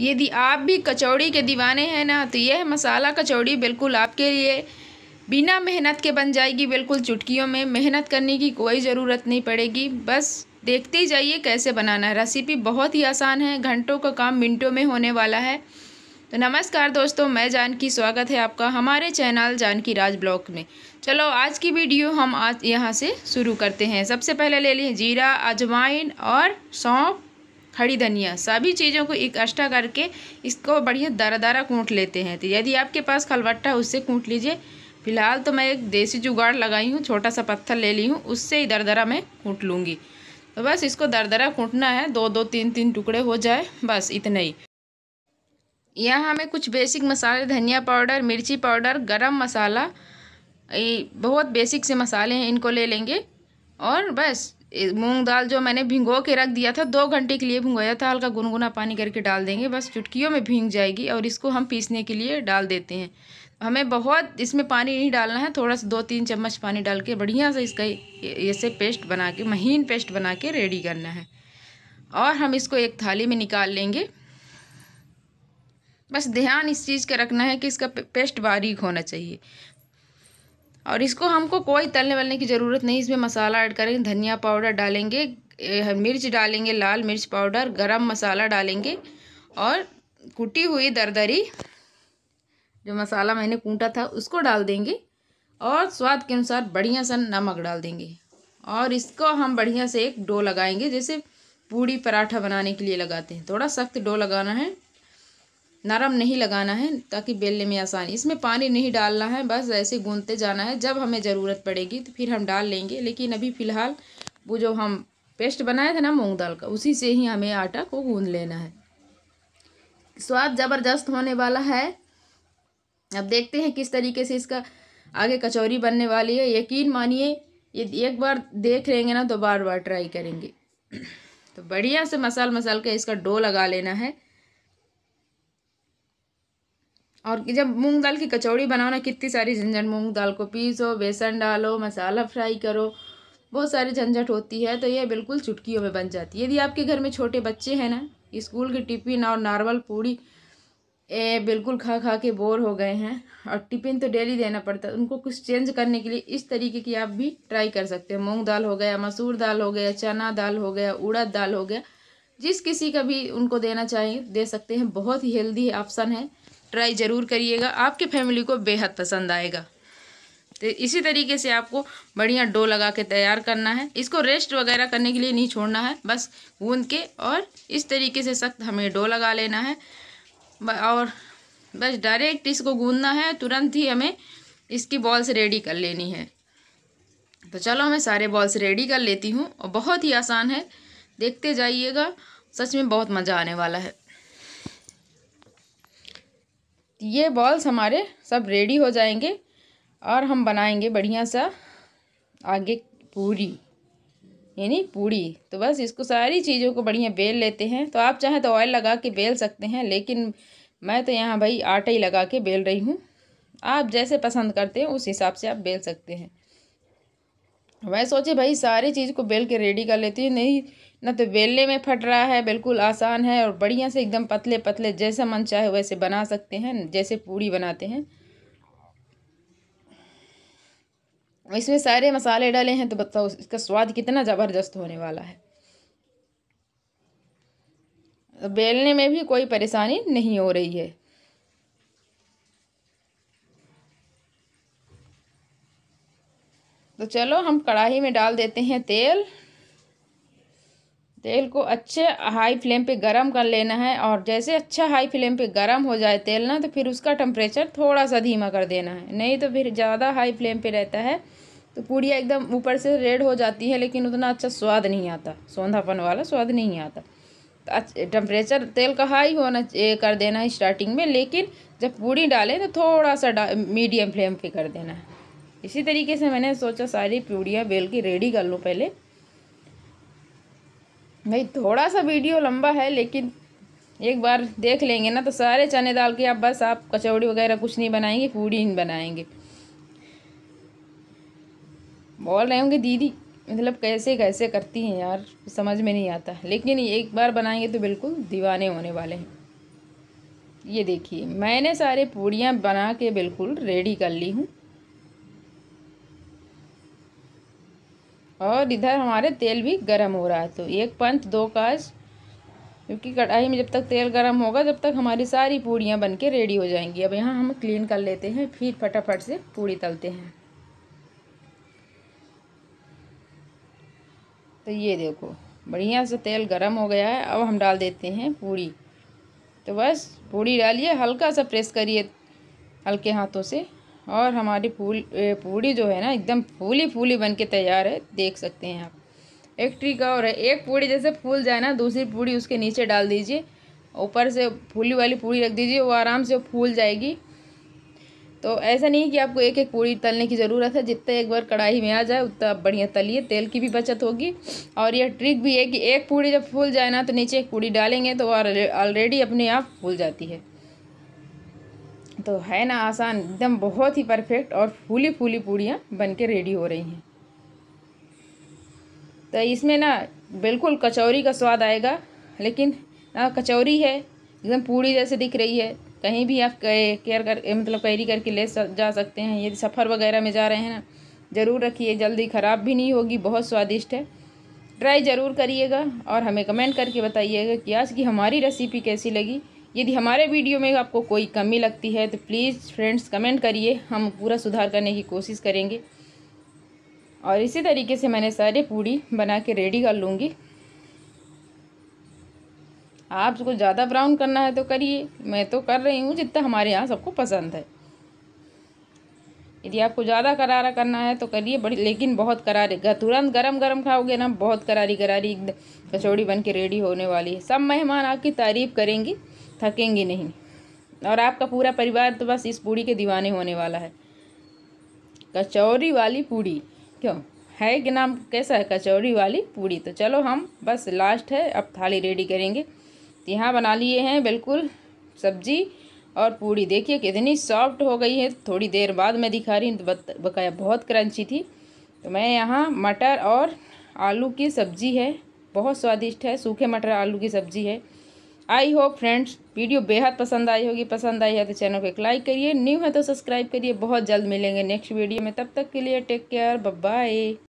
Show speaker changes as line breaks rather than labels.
यदि आप भी कचौड़ी के दीवाने हैं ना तो यह मसाला कचौड़ी बिल्कुल आपके लिए बिना मेहनत के बन जाएगी बिल्कुल चुटकियों में मेहनत करने की कोई ज़रूरत नहीं पड़ेगी बस देखते ही जाइए कैसे बनाना है रेसिपी बहुत ही आसान है घंटों का काम मिनटों में होने वाला है तो नमस्कार दोस्तों मैं जानकी स्वागत है आपका हमारे चैनल जानकी राज ब्लॉग में चलो आज की वीडियो हम आज यहाँ से शुरू करते हैं सबसे पहले ले लिए जीरा अजवाइन और सौंफ खड़ी धनिया सभी चीज़ों को इकट्ठा करके इसको बढ़िया दारा दारा कूट लेते हैं तो यदि आपके पास खलबट्टा उससे कूट लीजिए फिलहाल तो मैं एक देसी जुगाड़ लगाई हूँ छोटा सा पत्थर ले ली हूँ उससे ही दरदरा मैं कूट लूँगी तो बस इसको दरदरा कूटना है दो दो तीन तीन टुकड़े हो जाए बस इतना ही यहाँ हमें कुछ बेसिक मसाले धनिया पाउडर मिर्ची पाउडर गरम मसाला ये बहुत बेसिक से मसाले हैं इनको ले लेंगे और बस मूंग दाल जो मैंने भिंगो के रख दिया था दो घंटे के लिए भिंगोया था हल्का गुनगुना पानी करके डाल देंगे बस चुटकियों में भींग जाएगी और इसको हम पीसने के लिए डाल देते हैं हमें बहुत इसमें पानी नहीं डालना है थोड़ा सा दो तीन चम्मच पानी डाल के बढ़िया से इसका ऐसे पेस्ट बना के महीन पेस्ट बना के रेडी करना है और हम इसको एक थाली में निकाल लेंगे बस ध्यान इस चीज़ का रखना है कि इसका पेस्ट बारीक होना चाहिए और इसको हमको कोई तलने वलने की ज़रूरत नहीं इसमें मसाला ऐड करेंगे धनिया पाउडर डालेंगे मिर्च डालेंगे लाल मिर्च पाउडर गरम मसाला डालेंगे और कुटी हुई दरदरी जो मसाला मैंने कूटा था उसको डाल देंगे और स्वाद के अनुसार बढ़िया सा नमक डाल देंगे और इसको हम बढ़िया से एक डो लगाएंगे जैसे पूड़ी पराठा बनाने के लिए लगाते हैं थोड़ा सख्त डो लगाना है नरम नहीं लगाना है ताकि बेलने में आसानी इसमें पानी नहीं डालना है बस ऐसे गूंदते जाना है जब हमें ज़रूरत पड़ेगी तो फिर हम डाल लेंगे लेकिन अभी फ़िलहाल वो जो हम पेस्ट बनाए थे ना मूंग दाल का उसी से ही हमें आटा को गूंद लेना है स्वाद ज़बरदस्त होने वाला है अब देखते हैं किस तरीके से इसका आगे कचौरी बनने वाली है यकीन मानिए ये एक बार देख लेंगे ना तो बार बार ट्राई करेंगे तो बढ़िया से मसाल मसाल के इसका डो लगा लेना है और जब मूंग दाल की कचौड़ी बनाओ ना कितनी सारी झंझट मूंग दाल को पीसो बेसन डालो मसाला फ्राई करो बहुत सारी झंझट होती है तो ये बिल्कुल चुटकियों में बन जाती है यदि आपके घर में छोटे बच्चे हैं ना स्कूल की टिफिन और नॉर्मल पूड़ी ए बिल्कुल खा खा के बोर हो गए हैं और टिफिन तो डेली देना पड़ता है तो उनको कुछ चेंज करने के लिए इस तरीके की आप भी ट्राई कर सकते हैं मूंग दाल हो गया मसूर दाल हो गया चना दाल हो गया उड़द दाल हो गया जिस किसी का भी उनको देना चाहिए दे सकते हैं बहुत ही हेल्दी ऑप्शन है ट्राई ज़रूर करिएगा आपके फैमिली को बेहद पसंद आएगा तो इसी तरीके से आपको बढ़िया डो लगा के तैयार करना है इसको रेस्ट वगैरह करने के लिए नहीं छोड़ना है बस गूंद के और इस तरीके से सख्त हमें डो लगा लेना है और बस डायरेक्ट इसको गूंदना है तुरंत ही हमें इसकी बॉल्स रेडी कर लेनी है तो चलो मैं सारे बॉल्स रेडी कर लेती हूँ और बहुत ही आसान है देखते जाइएगा सच में बहुत मज़ा आने वाला है ये बॉल्स हमारे सब रेडी हो जाएंगे और हम बनाएंगे बढ़िया सा आगे पूरी यानी पूरी तो बस इसको सारी चीज़ों को बढ़िया बेल लेते हैं तो आप चाहें तो ऑयल लगा के बेल सकते हैं लेकिन मैं तो यहाँ भाई आटा ही लगा के बेल रही हूँ आप जैसे पसंद करते हैं उस हिसाब से आप बेल सकते हैं मैं सोचे भाई सारी चीज़ को बेल के रेडी कर लेती हूँ नहीं ना तो बेलने में फट रहा है बिल्कुल आसान है और बढ़िया से एकदम पतले पतले जैसा मन चाहे वैसे बना सकते हैं जैसे पूड़ी बनाते हैं इसमें सारे मसाले डाले हैं तो बताओ इसका स्वाद कितना ज़बरदस्त होने वाला है तो बेलने में भी कोई परेशानी नहीं हो रही है तो चलो हम कढ़ाई में डाल देते हैं तेल तेल को अच्छे हाई फ्लेम पे गरम कर लेना है और जैसे अच्छा हाई फ्लेम पे गरम हो जाए तेल ना तो फिर उसका टेम्परेचर थोड़ा सा धीमा कर देना है नहीं तो फिर ज़्यादा हाई फ्लेम पे रहता है तो पूड़िया एकदम ऊपर से रेड हो जाती है लेकिन उतना अच्छा स्वाद नहीं आता सौंधापन वाला स्वाद नहीं आता तो टेम्परेचर तेल का हाई होना कर देना है स्टार्टिंग में लेकिन जब पूड़ी डालें तो थोड़ा सा मीडियम फ्लेम पर कर देना है इसी तरीके से मैंने सोचा सारी प्यूड़ियाँ बेल के रेडी कर लूँ पहले भाई थोड़ा सा वीडियो लंबा है लेकिन एक बार देख लेंगे ना तो सारे चने दाल के आप बस आप कचौड़ी वगैरह कुछ नहीं बनाएंगे पूड़ी नहीं बनाएंगे बोल रहे होंगे दीदी मतलब कैसे कैसे करती हैं यार समझ में नहीं आता लेकिन एक बार बनाएंगे तो बिल्कुल दीवाने होने वाले हैं ये देखिए मैंने सारे पूड़ियाँ बना के बिल्कुल रेडी कर ली हूँ और इधर हमारे तेल भी गर्म हो रहा है तो एक पंथ दो काज क्योंकि कढ़ाई में जब तक तेल गर्म होगा जब तक हमारी सारी पूड़ियाँ बन के रेडी हो जाएंगी अब यहाँ हम क्लीन कर लेते हैं फिर फटाफट से पूड़ी तलते हैं तो ये देखो बढ़िया से तेल गर्म हो गया है अब हम डाल देते हैं पूड़ी तो बस पूड़ी डालिए हल्का सा प्रेस करिए हल्के हाथों से और हमारी फूल पूड़ी जो है ना एकदम फूली फूली बन के तैयार है देख सकते हैं आप एक ट्रिक और है एक पूड़ी जैसे फूल जाए ना दूसरी पूड़ी उसके नीचे डाल दीजिए ऊपर से फूली वाली पूड़ी रख दीजिए वो आराम से फूल जाएगी तो ऐसा नहीं कि आपको एक एक पूड़ी तलने की ज़रूरत है जितना एक बार कढ़ाई में आ जाए उतना आप बढ़िया तलिए तेल की भी बचत होगी और यह ट्रिक भी है कि एक पूड़ी जब फूल जाए ना तो नीचे एक पूड़ी डालेंगे तो ऑलरेडी अपने आप फूल जाती है तो है ना आसान एकदम बहुत ही परफेक्ट और फूली फूली पूड़ियाँ बन के रेडी हो रही हैं तो इसमें ना बिल्कुल कचौरी का स्वाद आएगा लेकिन ना कचौरी है एकदम पूड़ी जैसे दिख रही है कहीं भी आप केयर कर मतलब कैरी करके ले जा सकते हैं यदि सफ़र वगैरह में जा रहे हैं ना ज़रूर रखिए जल्दी ख़राब भी नहीं होगी बहुत स्वादिष्ट है ट्राई ज़रूर करिएगा और हमें कमेंट करके बताइएगा कि आज की हमारी रेसिपी कैसी लगी यदि हमारे वीडियो में आपको कोई कमी लगती है तो प्लीज़ फ्रेंड्स कमेंट करिए हम पूरा सुधार करने की कोशिश करेंगे और इसी तरीके से मैंने सारे पूड़ी बना के रेडी कर लूँगी आपको ज़्यादा ब्राउन करना है तो करिए मैं तो कर रही हूँ जितना हमारे यहाँ सबको पसंद है यदि आपको ज़्यादा करारा करना है तो करिए बड़ी लेकिन बहुत करारे तुरंत गरम गरम खाओगे ना बहुत करारी करारी कचौड़ी बन के रेडी होने वाली है सब मेहमान आपकी तारीफ़ करेंगी थकेंगे नहीं और आपका पूरा परिवार तो बस इस पूड़ी के दीवाने होने वाला है कचौरी वाली पूड़ी क्यों है कि नाम कैसा है कचौरी वाली पूड़ी तो चलो हम बस लास्ट है अब थाली रेडी करेंगे तो यहाँ बना लिए हैं बिल्कुल सब्जी और पूड़ी देखिए कितनी सॉफ्ट हो गई है थोड़ी देर बाद मैं दिखा रही हूँ तो बकाया बहुत क्रंची थी तो मैं यहाँ मटर और आलू की सब्जी है बहुत स्वादिष्ट है सूखे मटर आलू की सब्जी है आई होप फ्रेंड्स वीडियो बेहद पसंद आई होगी पसंद आई है तो चैनल को एक लाइक करिए न्यू है तो सब्सक्राइब करिए बहुत जल्द मिलेंगे नेक्स्ट वीडियो में तब तक के लिए टेक केयर बाय